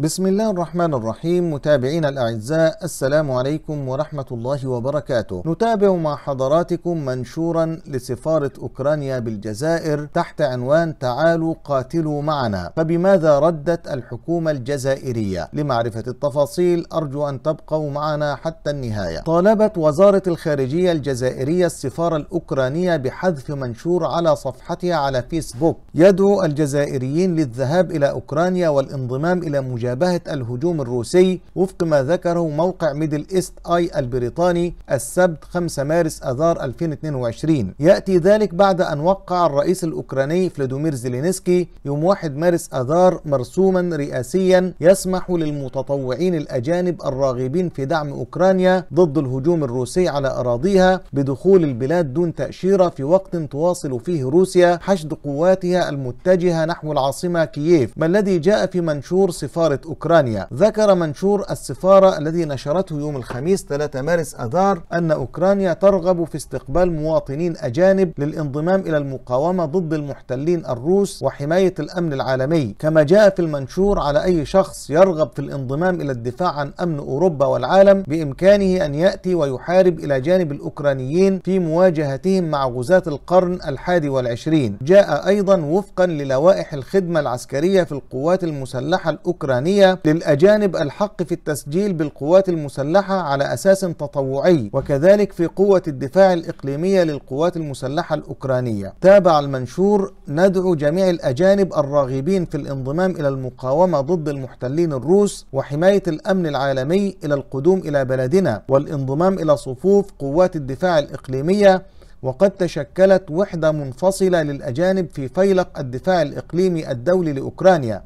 بسم الله الرحمن الرحيم متابعينا الأعزاء السلام عليكم ورحمة الله وبركاته نتابع مع حضراتكم منشورا لسفارة أوكرانيا بالجزائر تحت عنوان تعالوا قاتلوا معنا فبماذا ردت الحكومة الجزائرية لمعرفة التفاصيل أرجو أن تبقوا معنا حتى النهاية طالبت وزارة الخارجية الجزائرية السفارة الأوكرانية بحذف منشور على صفحتها على فيسبوك يدعو الجزائريين للذهاب إلى أوكرانيا والانضمام إلى مجتمع مجابهة الهجوم الروسي وفق ما ذكره موقع ميدل إيست آي البريطاني السبت 5 مارس أذار 2022 يأتي ذلك بعد أن وقع الرئيس الأوكراني فلاديمير زيلينسكي يوم 1 مارس أذار مرسوما رئاسيا يسمح للمتطوعين الأجانب الراغبين في دعم أوكرانيا ضد الهجوم الروسي على أراضيها بدخول البلاد دون تأشيرة في وقت تواصل فيه روسيا حشد قواتها المتجهة نحو العاصمة كييف ما الذي جاء في منشور سفارة سفارة أوكرانيا ذكر منشور السفارة الذي نشرته يوم الخميس 3 مارس أذار أن أوكرانيا ترغب في استقبال مواطنين أجانب للانضمام إلى المقاومة ضد المحتلين الروس وحماية الأمن العالمي كما جاء في المنشور على أي شخص يرغب في الانضمام إلى الدفاع عن أمن أوروبا والعالم بإمكانه أن يأتي ويحارب إلى جانب الأوكرانيين في مواجهتهم مع غزاة القرن الحادي والعشرين جاء أيضا وفقا للوائح الخدمة العسكرية في القوات المسلحة الأوكرانية الإيرانية للأجانب الحق في التسجيل بالقوات المسلحة على أساس تطوعي وكذلك في قوة الدفاع الإقليمية للقوات المسلحة الأوكرانية تابع المنشور ندعو جميع الأجانب الراغبين في الانضمام إلى المقاومة ضد المحتلين الروس وحماية الأمن العالمي إلى القدوم إلى بلدنا والانضمام إلى صفوف قوات الدفاع الإقليمية وقد تشكلت وحدة منفصلة للأجانب في فيلق الدفاع الإقليمي الدولي لأوكرانيا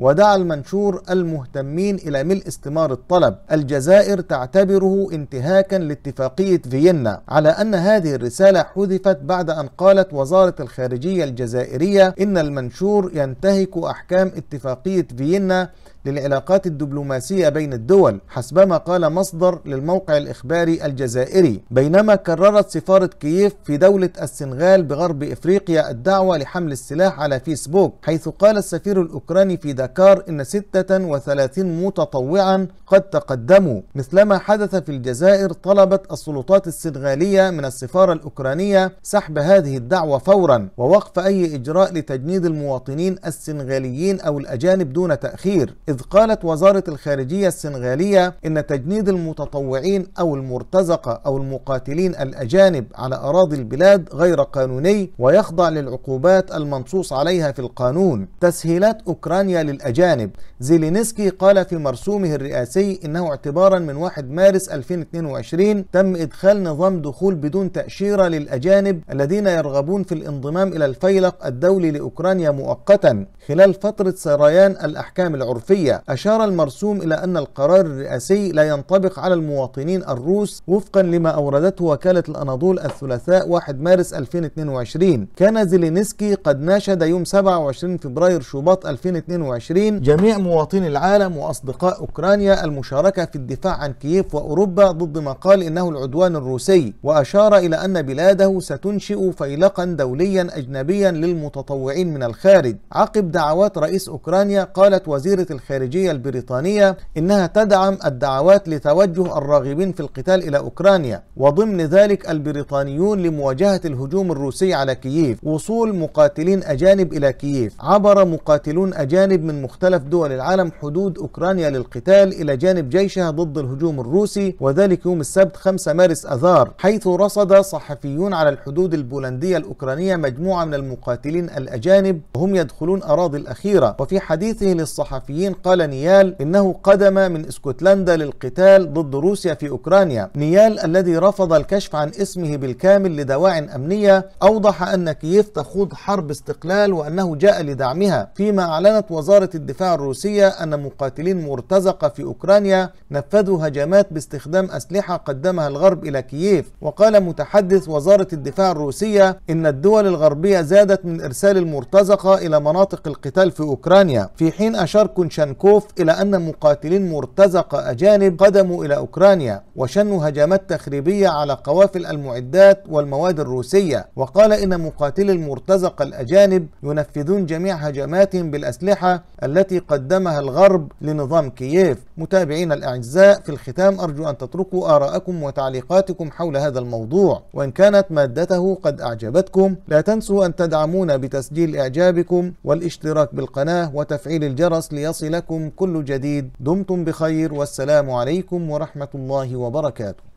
ودعا المنشور المهتمين إلى ملء استمار الطلب الجزائر تعتبره انتهاكا لاتفاقية فيينا على أن هذه الرسالة حذفت بعد أن قالت وزارة الخارجية الجزائرية إن المنشور ينتهك أحكام اتفاقية فيينا للعلاقات الدبلوماسية بين الدول حسبما قال مصدر للموقع الإخباري الجزائري بينما كررت سفارة كييف في دولة السنغال بغرب إفريقيا الدعوة لحمل السلاح على فيسبوك حيث قال السفير الأوكراني في دكار إن 36 متطوعا قد تقدموا مثلما حدث في الجزائر طلبت السلطات السنغالية من السفارة الأوكرانية سحب هذه الدعوة فورا ووقف أي إجراء لتجنيد المواطنين السنغاليين أو الأجانب دون تأخير إذ قالت وزارة الخارجية السنغالية إن تجنيد المتطوعين أو المرتزقة أو المقاتلين الأجانب على أراضي البلاد غير قانوني ويخضع للعقوبات المنصوص عليها في القانون تسهيلات أوكرانيا للأجانب زيلينسكي قال في مرسومه الرئاسي إنه اعتبارا من 1 مارس 2022 تم إدخال نظام دخول بدون تأشيرة للأجانب الذين يرغبون في الانضمام إلى الفيلق الدولي لأوكرانيا مؤقتا خلال فترة سريان الأحكام العرفية الدولية أشار المرسوم إلى أن القرار الرئاسي لا ينطبق على المواطنين الروس وفقا لما أوردته وكالة الأناضول الثلاثاء 1 مارس 2022 كان زيلينسكي قد ناشد يوم 27 فبراير شباط 2022 جميع مواطني العالم وأصدقاء أوكرانيا المشاركة في الدفاع عن كييف وأوروبا ضد ما قال إنه العدوان الروسي وأشار إلى أن بلاده ستنشئ فيلقا دوليا أجنبيا للمتطوعين من الخارج عقب دعوات رئيس أوكرانيا قالت وزيرة الخارج الخارجية البريطانية إنها تدعم الدعوات لتوجه الراغبين في القتال إلى أوكرانيا وضمن ذلك البريطانيون لمواجهة الهجوم الروسي على كييف وصول مقاتلين أجانب إلى كييف عبر مقاتلون أجانب من مختلف دول العالم حدود أوكرانيا للقتال إلى جانب جيشها ضد الهجوم الروسي وذلك يوم السبت 5 مارس أذار حيث رصد صحفيون على الحدود البولندية الأوكرانية مجموعة من المقاتلين الأجانب وهم يدخلون أراضي الأخيرة وفي حديثه للصحفيين قال نيال إنه قدم من اسكتلندا للقتال ضد روسيا في أوكرانيا نيال الذي رفض الكشف عن اسمه بالكامل لدواع أمنية أوضح أن كييف تخوض حرب استقلال وأنه جاء لدعمها فيما أعلنت وزارة الدفاع الروسية أن مقاتلين مرتزقة في أوكرانيا نفذوا هجمات باستخدام أسلحة قدمها الغرب إلى كييف وقال متحدث وزارة الدفاع الروسية إن الدول الغربية زادت من إرسال المرتزقة إلى مناطق القتال في أوكرانيا في حين أشار كونشان تانكوف إلى أن مقاتلين مرتزقة أجانب قدموا إلى أوكرانيا وشنوا هجمات تخريبية على قوافل المعدات والمواد الروسية وقال إن مقاتلي المرتزقة الأجانب ينفذون جميع هجماتهم بالأسلحة التي قدمها الغرب لنظام كييف متابعين الأعزاء في الختام أرجو أن تتركوا آراءكم وتعليقاتكم حول هذا الموضوع وإن كانت مادته قد أعجبتكم لا تنسوا أن تدعمونا بتسجيل إعجابكم والاشتراك بالقناة وتفعيل الجرس ليصلكم لكم كل جديد دمتم بخير والسلام عليكم ورحمة الله وبركاته